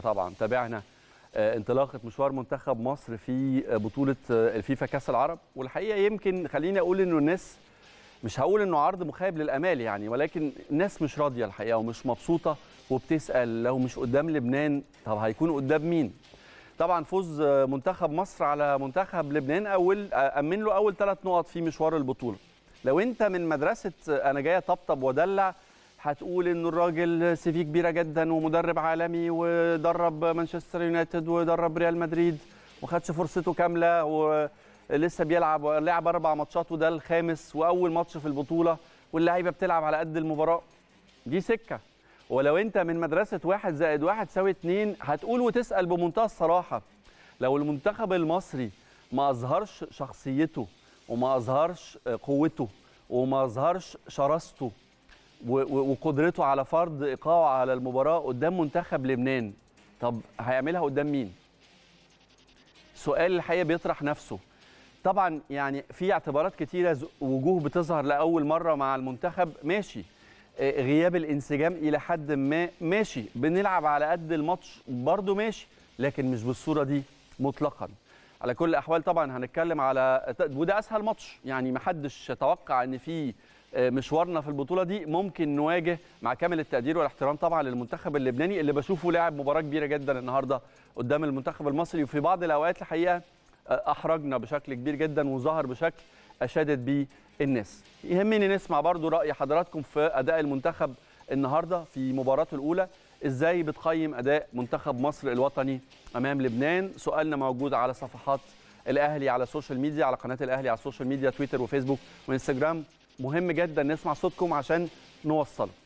طبعا تابعنا آه، انطلاقه مشوار منتخب مصر في آه، بطوله آه، الفيفا كاس العرب والحقيقه يمكن خليني اقول انه الناس مش هقول انه عرض مخيب للامال يعني ولكن الناس مش راضيه الحقيقه ومش مبسوطه وبتسال لو مش قدام لبنان طب هيكون قدام مين؟ طبعا فوز منتخب مصر على منتخب لبنان اول امن له اول ثلاث نقط في مشوار البطوله. لو انت من مدرسه انا جاي طبطب ودلع هتقول ان الراجل سي في كبيره جدا ومدرب عالمي ودرب مانشستر يونايتد ودرب ريال مدريد وخدش فرصته كامله ولسه بيلعب لعب اربع ماتشات وده الخامس واول ماتش في البطوله واللعيبه بتلعب على قد المباراه دي سكه ولو انت من مدرسه واحد زائد واحد ساوي اتنين هتقول وتسال بمنتهى الصراحه لو المنتخب المصري ما اظهرش شخصيته وما اظهرش قوته وما اظهرش شراسته وقدرته على فرض ايقاعه على المباراه قدام منتخب لبنان طب هيعملها قدام مين سؤال الحقيقه بيطرح نفسه طبعا يعني في اعتبارات كتيره وجوه بتظهر لاول مره مع المنتخب ماشي آه، غياب الانسجام الى حد ما ماشي بنلعب على قد الماتش برده ماشي لكن مش بالصوره دي مطلقا على كل الاحوال طبعا هنتكلم على وده اسهل ماتش يعني ما حدش توقع ان في مشوارنا في البطوله دي ممكن نواجه مع كامل التقدير والاحترام طبعا للمنتخب اللبناني اللي بشوفه لاعب مباراه كبيره جدا النهارده قدام المنتخب المصري وفي بعض الاوقات الحقيقه آه، احرجنا بشكل كبير جدا وظهر بشكل اشادت به الناس يهمني نسمع برضو راي حضراتكم في اداء المنتخب النهارده في مباراته الاولى ازاي بتقيم اداء منتخب مصر الوطني امام لبنان سؤالنا موجود على صفحات الاهلي على السوشيال ميديا على قناه الاهلي على السوشيال ميديا تويتر وفيسبوك وانستجرام مهم جدا نسمع صوتكم عشان نوصله